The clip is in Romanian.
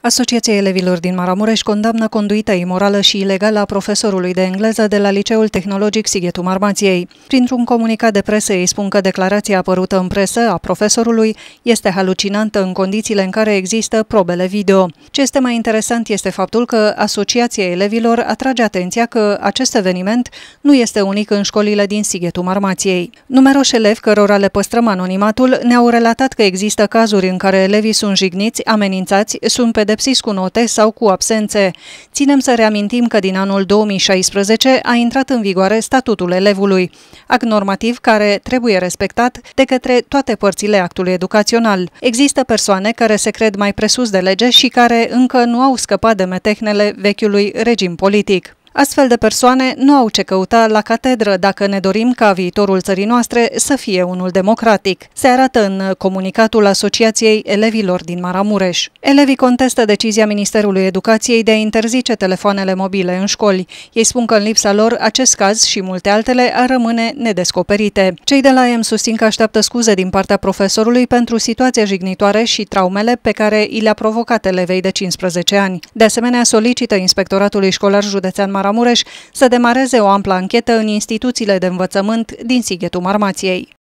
Asociația Elevilor din Maramureș condamnă conduita imorală și ilegală a profesorului de engleză de la Liceul Tehnologic Sighetu Marmației. Printr-un comunicat de presă ei spun că declarația apărută în presă a profesorului este halucinantă în condițiile în care există probele video. Ce este mai interesant este faptul că Asociația Elevilor atrage atenția că acest eveniment nu este unic în școlile din Sighetu Marmației. Numeroși elevi cărora le păstrăm anonimatul ne-au relatat că există cazuri în care elevii sunt jigniți, amenințați, sunt pe pedepsiți cu note sau cu absențe. Ținem să reamintim că din anul 2016 a intrat în vigoare statutul elevului, act normativ care trebuie respectat de către toate părțile actului educațional. Există persoane care se cred mai presus de lege și care încă nu au scăpat de metehnele vechiului regim politic. Astfel de persoane nu au ce căuta la catedră dacă ne dorim ca viitorul țării noastre să fie unul democratic, se arată în comunicatul Asociației Elevilor din Maramureș. Elevii contestă decizia Ministerului Educației de a interzice telefoanele mobile în școli. Ei spun că în lipsa lor acest caz și multe altele ar rămâne nedescoperite. Cei de la EM susțin că așteaptă scuze din partea profesorului pentru situația jignitoare și traumele pe care i le-a provocat elevei de 15 ani. De asemenea, solicită Inspectoratului Școlar Județean Maramureș Maramureș să demareze o amplă anchetă în instituțiile de învățământ din Sighetul Marmației.